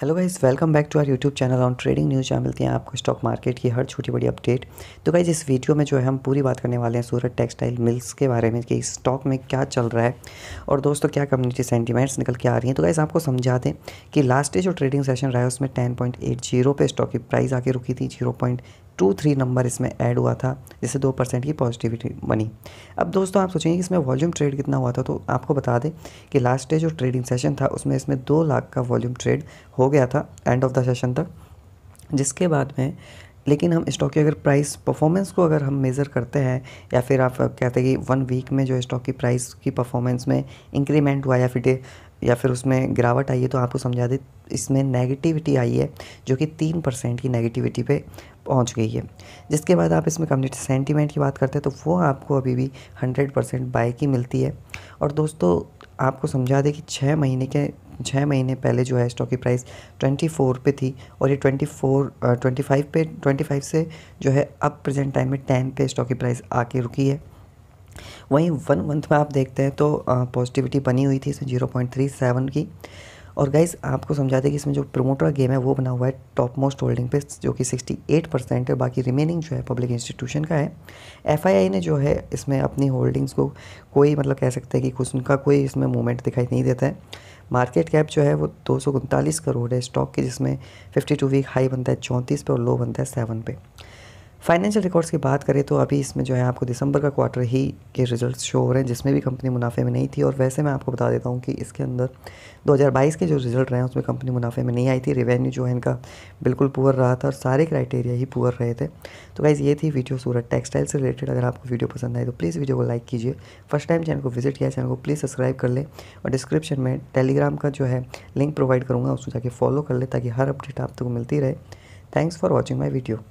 hello guys welcome back to our YouTube channel on trading news जहाँ मिलती हैं आपको स्टॉक मार्केट की हर छोटी बड़ी अपडेट तो गाइज़ इस वीडियो में जो है हम पूरी बात करने वाले हैं सूरत टेक्सटाइल मिल्स के बारे में कि स्टॉक में क्या चल रहा है और दोस्तों क्या कम्युनिटी सेंटीमेंट्स निकल के आ रही हैं तो गाइज़ आपको समझा दें कि लास्ट डे जो ट्रेडिंग सेशन रहा है उसमें टेन पॉइंट एट जीरो पर स्टॉक की प्राइस आके रुकी थी zero point two three number इसमें ऐड हुआ था जिससे दो परसेंट की पॉजिटिविटी बनी अब दोस्तों आप सोचेंगे कि इसमें वॉल्यूम ट्रेड कितना हुआ था तो आपको बता दें कि लास्ट डे जो ट्रेडिंग सेशन था उसमें इसमें दो लाख का वॉल्यूम ट्रेड हो गया था एंड ऑफ द सेशन तक जिसके बाद में लेकिन हम स्टॉक की अगर प्राइस परफॉर्मेंस को अगर हम मेज़र करते हैं या फिर आप कहते हैं कि वन वीक में जो स्टॉक की प्राइस की परफॉर्मेंस में इंक्रीमेंट हुआ या फिर या फिर उसमें गिरावट आई है तो आपको समझा दे इसमें नेगेटिविटी आई है जो कि तीन परसेंट की नेगेटिविटी पे पहुंच गई है जिसके बाद आप इसमें कम्युनिटी सेंटीमेंट की बात करते हैं तो वो आपको अभी भी हंड्रेड परसेंट बाय की मिलती है और दोस्तों आपको समझा दें कि छः महीने के छः महीने पहले जो है स्टॉक की प्राइस ट्वेंटी फोर पे थी और ये ट्वेंटी फोर ट्वेंटी फाइव पे ट्वेंटी फाइव से जो है अब प्रेजेंट टाइम में टेन पे स्टॉक की प्राइस आके रुकी है वहीं वन मंथ में आप देखते हैं तो पॉजिटिविटी बनी हुई थी इसमें जीरो पॉइंट थ्री सेवन की और गाइज आपको समझा दें कि इसमें जो प्रोमोटर गेम है वो बना हुआ है टॉप मोस्ट होल्डिंग पे जो कि 68 परसेंट है बाकी रिमेनिंग जो है पब्लिक इंस्टीट्यूशन का है एफ ने जो है इसमें अपनी होल्डिंग्स को कोई मतलब कह सकते हैं कि कुछ उनका कोई इसमें मूवमेंट दिखाई नहीं देता है मार्केट कैप जो है वो दो करोड़ है स्टॉक की जिसमें फिफ्टी वीक हाई बनता है चौंतीस पे और लो बनता है सेवन पे फाइनेंशियल रिकॉर्ड्स की बात करें तो अभी इसमें जो है आपको दिसंबर का क्वार्टर ही के रिजल्ट्स शो हो रहे हैं जिसमें भी कंपनी मुनाफे में नहीं थी और वैसे मैं आपको बता देता हूँ कि इसके अंदर 2022 के जो रिजल्ट रहे हैं उसमें कंपनी मुनाफे में नहीं आई थी रेवेन्यू जो है इनका बिल्कुल पुअर रहा था और सारे क्राइटेरिया ही पुअर रहे थे तो गाइज़ ये थी वीडियो सूरत टेक्सटाइल से रिलेटेड अगर आपको वीडियो पसंद आए तो प्लीज़ वीडियो को लाइक कीजिए फर्स्ट टाइम चैनल को विजिट किया चैनल को प्लीज़ सब्सक्राइब कर लें और डिस्क्रिप्शन में टेलीग्राम का जो है लिंक प्रोवाइड करूँगा उसको जाके फॉलो कर लें ताकि हर अपडेट आप तक मिलती रहे thanks for watching my video